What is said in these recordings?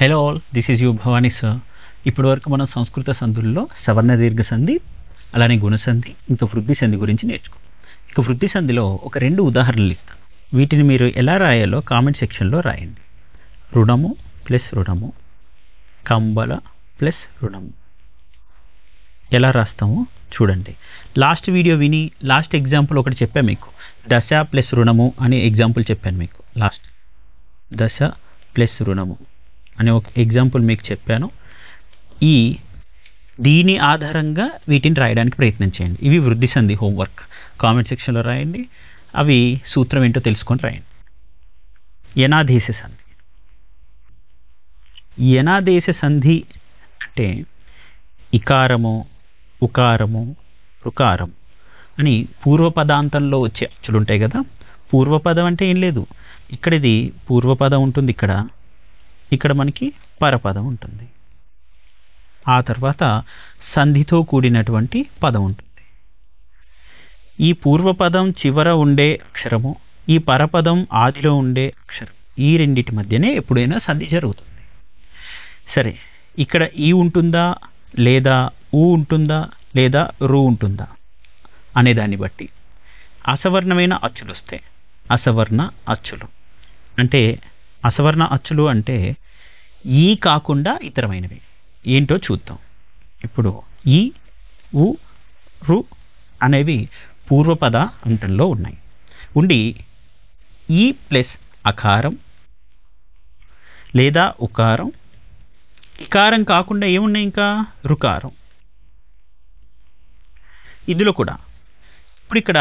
hello all this is you Bhavani sir ఇప్పటి వరకు మనం సంస్కృత సంధుల్లో సవర్ణ దీర్ఘ సంధి అలానే గుణసంధి ఇంకా వృద్ధి సంధి గురించి నేర్చుకో ఇక వృద్ధి సంధిలో ఒక రెండు ఉదాహరణలు ఇస్తాను వీటిని మీరు ఎలా రాయాలో కామెంట్ సెక్షన్లో రాయండి రుణము ప్లస్ రుణము కంబల ప్లస్ రుణము ఎలా రాస్తామో చూడండి లాస్ట్ వీడియో విని లాస్ట్ ఎగ్జాంపుల్ ఒకటి చెప్పాను మీకు దశ ప్లస్ రుణము అనే ఎగ్జాంపుల్ చెప్పాను మీకు లాస్ట్ దశ ప్లస్ రుణము అనే ఒక ఎగ్జాంపుల్ మీకు చెప్పాను ఈ దీని ఆధారంగా వీటిని రాయడానికి ప్రయత్నం చేయండి ఇవి వృద్ధి సంధి హోంవర్క్ కామెంట్ సెక్షన్లో రాయండి అవి సూత్రం ఏంటో తెలుసుకొని రాయండి యనాదేశ సంధి యనాదేశ సంధి అంటే ఇకారము ఉకారము రుకారం అని పూర్వపదాంతంలో వచ్చే అచ్చులు ఉంటాయి కదా పూర్వపదం అంటే ఏం లేదు ఇక్కడ ఇది పూర్వపదం ఉంటుంది ఇక్కడ ఇక్కడ మనకి పరపదం ఉంటుంది ఆ తర్వాత సంధితో కూడినటువంటి పదం ఉంటుంది ఈ పూర్వపదం చివర ఉండే అక్షరము ఈ పరపదం ఆదిలో ఉండే అక్షరం ఈ రెండింటి మధ్యనే ఎప్పుడైనా సంధి జరుగుతుంది సరే ఇక్కడ ఈ ఉంటుందా లేదా ఊ ఉంటుందా లేదా రు ఉంటుందా అనే దాన్ని బట్టి అసవర్ణమైన అచ్చులు వస్తాయి అసవర్ణ అచ్చులు అంటే అసవర్ణ అచ్చులు అంటే ఈ కాకుండా ఇతరమైనవి ఏంటో చూద్దాం ఇప్పుడు ఈ ఉ రు అనేవి పూర్వపద అంతంలో ఉన్నాయి ఉండి ఈ ప్లస్ అకారం లేదా ఉకారం ఇకారం కాకుండా ఏమున్నాయి ఇంకా రుకారం ఇందులో కూడా ఇప్పుడు ఇక్కడ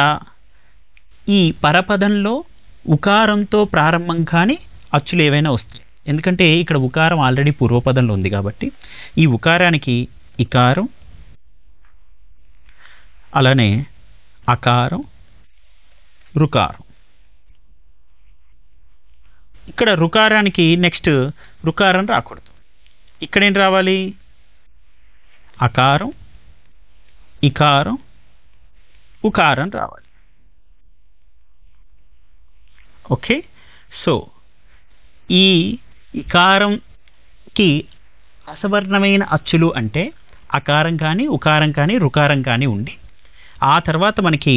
ఈ పరపదంలో ఉకారంతో ప్రారంభం కానీ అచ్చులు ఏవైనా వస్తాయి ఎందుకంటే ఇక్కడ ఉకారం ఆల్రెడీ పూర్వపదంలో ఉంది కాబట్టి ఈ ఉకారానికి ఇకారం అలానే అకారం రుకారం ఇక్కడ రుకారానికి నెక్స్ట్ రుకారం రాకూడదు ఇక్కడ ఏం రావాలి అకారం ఇకారం ఉకారం రావాలి ఓకే సో ఈ ఇకారంకి అసవర్ణమైన అచ్చులు అంటే అకారం కానీ ఉకారం కానీ రుకారం కానీ ఉండి ఆ తర్వాత మనకి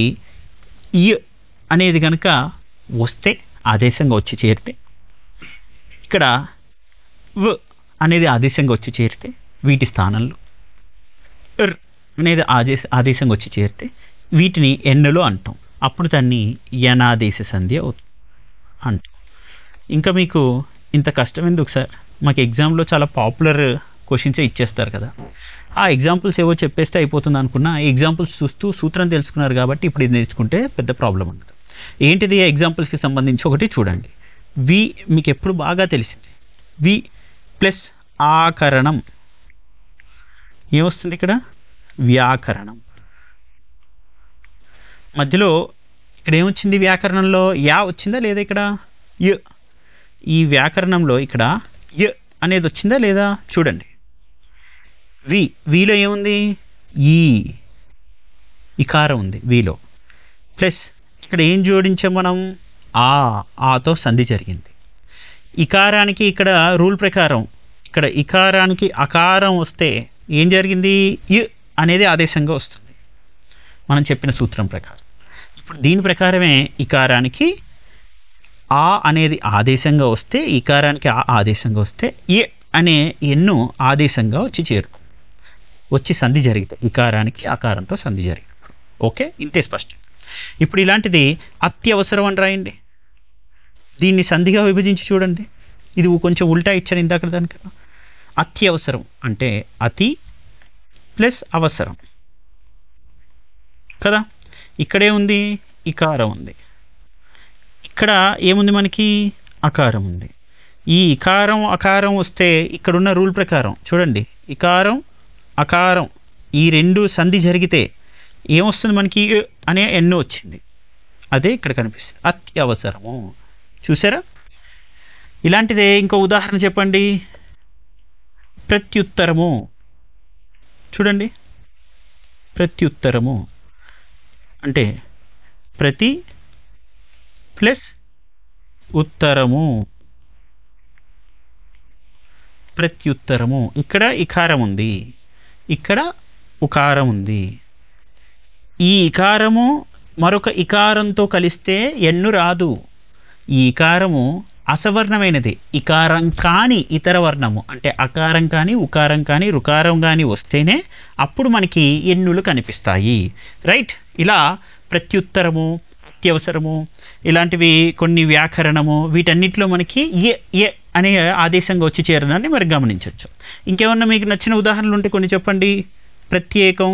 ఈ అనేది కనుక వస్తే ఆదేశంగా వచ్చి చేరితే ఇక్కడ వ్ అనేది ఆదేశంగా వచ్చి చేరితే వీటి స్థానంలో ఎర్ అనేది ఆదేశ ఆదేశంగా వచ్చి చేరితే వీటిని ఎన్నలో అంటాం అప్పుడు దాన్ని యనాదేశ సంధి అంటాం ఇంకా మీకు ఇంత కష్టం ఎందుకు సార్ మాకు ఎగ్జామ్లో చాలా పాపులర్ క్వశ్చన్సే ఇచ్చేస్తారు కదా ఆ ఎగ్జాంపుల్స్ ఏవో చెప్పేస్తే అయిపోతుంది అనుకున్నా ఈ ఎగ్జాంపుల్స్ చూస్తూ సూత్రం తెలుసుకున్నారు కాబట్టి ఇప్పుడు ఇది నేర్చుకుంటే పెద్ద ప్రాబ్లం ఉండదు ఏంటిది ఆ ఎగ్జాంపుల్స్కి సంబంధించి ఒకటి చూడండి వి మీకు ఎప్పుడు బాగా తెలిసింది వి ప్లస్ ఆకరణం ఏమొస్తుంది ఇక్కడ వ్యాకరణం మధ్యలో ఇక్కడ ఏమొచ్చింది వ్యాకరణంలో యా వచ్చిందా లేదా ఇక్కడ యు ఈ వ్యాకరణంలో ఇక్కడ య అనేది వచ్చిందా లేదా చూడండి వి విలో ఏముంది ఈ ఇకారం ఉంది విలో ప్లస్ ఇక్కడ ఏం జోడించాం మనం ఆ ఆతో సంధి జరిగింది ఇకారానికి ఇక్కడ రూల్ ప్రకారం ఇక్కడ ఇకారానికి అకారం వస్తే ఏం జరిగింది య అనేది ఆదేశంగా వస్తుంది మనం చెప్పిన సూత్రం ప్రకారం ఇప్పుడు దీని ప్రకారమే ఇకారానికి ఆ అనేది ఆదేశంగా వస్తే ఈకారానికి ఆ ఆదేశంగా వస్తే ఏ అనే ఎన్ను ఆదేశంగా వచ్చి చేరు వచ్చి సంధి జరిగితే ఇకారానికి ఆకారంతో సంధి జరిగింది ఓకే ఇంతే స్పష్టం ఇప్పుడు ఇలాంటిది అత్యవసరం అని రాయండి దీన్ని సంధిగా విభజించి చూడండి ఇది కొంచెం ఉల్టా ఇచ్చాను ఇందాక దానికన్నా అత్యవసరం అంటే అతి ప్లస్ అవసరం కదా ఇక్కడే ఉంది ఇకారం ఉంది ఇక్కడ ఏముంది మనకి అకారం ఉంది ఈ ఇకారం అకారం వస్తే ఇక్కడ ఉన్న రూల్ ప్రకారం చూడండి ఇకారం అకారం ఈ రెండు సంధి జరిగితే ఏమొస్తుంది మనకి అనే ఎన్నో వచ్చింది అదే ఇక్కడ కనిపిస్తుంది అత్యవసరము చూసారా ఇలాంటిదే ఇంకో ఉదాహరణ చెప్పండి ప్రత్యుత్తరము చూడండి ప్రత్యుత్తరము అంటే ప్రతి ప్లస్ ఉత్తరము ప్రత్యుత్తరము ఇక్కడ ఇకారం ఉంది ఇక్కడ ఉకారం ఉంది ఈ ఇకారము మరొక ఇకారంతో కలిస్తే ఎన్ను రాదు ఈ ఇకారము అసవర్ణమైనది ఇకారం కాని ఇతర వర్ణము అంటే అకారం కానీ ఉకారం కానీ రుకారం కానీ వస్తేనే అప్పుడు మనకి ఎన్నులు కనిపిస్తాయి రైట్ ఇలా ప్రత్యుత్తరము అత్యవసరము ఇలాంటివి కొన్ని వ్యాకరణము వీటన్నిటిలో మనకి ఏ ఏ అనే ఆదేశంగా వచ్చి చేరడాన్ని మరి గమనించవచ్చు ఇంకేమన్నా మీకు నచ్చిన ఉదాహరణలు ఉంటే కొన్ని చెప్పండి ప్రత్యేకం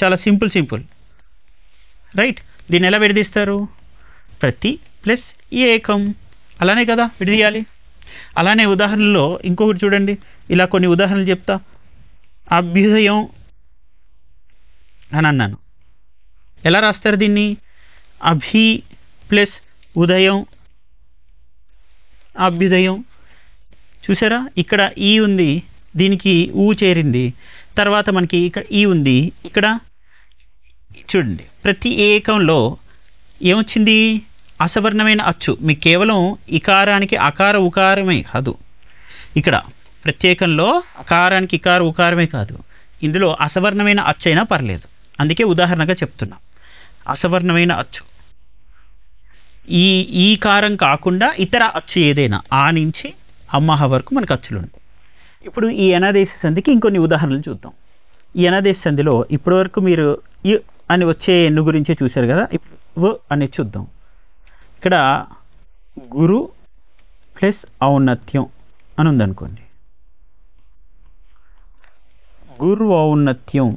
చాలా సింపుల్ సింపుల్ రైట్ దీన్ని ఎలా విడదీస్తారు ప్రతి ప్లస్ ఏకం అలానే కదా విడదీయాలి అలానే ఉదాహరణలో ఇంకొకటి చూడండి ఇలా కొన్ని ఉదాహరణలు చెప్తా అభ్యుదయం అని అన్నాను ఎలా రాస్తారు దీన్ని అభి ప్లస్ ఉదయం అభ్యుదయం చూసారా ఇక్కడ ఈ ఉంది దీనికి ఊ చేరింది తర్వాత మనకి ఇక్కడ ఈ ఉంది ఇక్కడ చూడండి ప్రతి ఏకంలో ఏమొచ్చింది అసవర్ణమైన అచ్చు మీకు కేవలం ఇకారానికి అకార ఉకారమే కాదు ఇక్కడ ప్రత్యేకంలో అకారానికి ఇకార ఉకారమే కాదు ఇందులో అసవర్ణమైన అచ్చైనా పర్లేదు అందుకే ఉదాహరణగా చెప్తున్నాను అసవర్ణమైన అచ్చు ఈ ఈ కారం కాకుండా ఇతర అచ్చు ఏదైనా ఆ నుంచి అమ్మహ వరకు మనకు అచ్చులు ఉంటాయి ఇప్పుడు ఈ ఎనాదేశ సంధికి ఇంకొన్ని ఉదాహరణలు చూద్దాం ఈ ఎనాదేశ సంధిలో ఇప్పటివరకు మీరు ఈ అని వచ్చే ఎన్ను గురించే చూశారు కదా ఇప్పుడు అనేది చూద్దాం ఇక్కడ గురు ప్లస్ ఔన్నత్యం అని ఉందనుకోండి గురు ఔన్నత్యం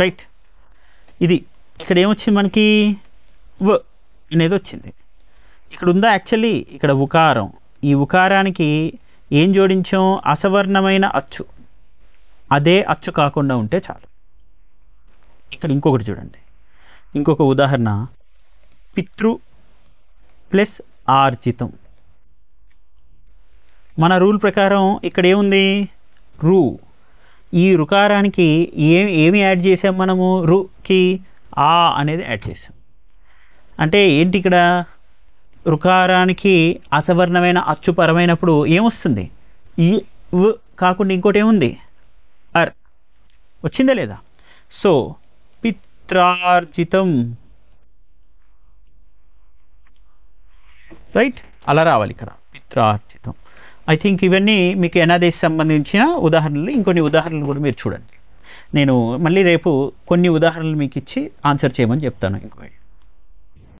రైట్ ఇది ఇక్కడ ఏమొచ్చింది మనకి వ అనేది వచ్చింది ఇక్కడ ఉందా యాక్చువల్లీ ఇక్కడ ఉకారం ఈ ఉకారానికి ఏం జోడించాం అసవర్ణమైన అచ్చు అదే అచ్చు కాకుండా ఉంటే చాలు ఇక్కడ ఇంకొకటి చూడండి ఇంకొక ఉదాహరణ పితృ ప్లస్ ఆర్జితం మన రూల్ ప్రకారం ఇక్కడ ఏముంది రూ ఈ రుకారానికి ఏం ఏమి యాడ్ చేసాం మనము రుకి ఆ అనేది యాడ్ చేసాం అంటే ఏంటి ఇక్కడ రుకారానికి అసవర్ణమైన అచ్చుపరమైనప్పుడు ఏమొస్తుంది ఈ కాకుండా ఇంకోటి ఏముంది అర్ వచ్చిందా లేదా సో పిత్రార్జితం రైట్ అలా రావాలి ఇక్కడ పిత్రార్జితం ఐ థింక్ ఇవన్నీ మీకు ఎనాదేశ్ సంబంధించిన ఉదాహరణలు ఇంకొన్ని ఉదాహరణలు కూడా మీరు చూడండి నేను మళ్ళీ రేపు కొన్ని ఉదాహరణలు మీకు ఇచ్చి ఆన్సర్ చేయమని చెప్తాను ఇంకోటి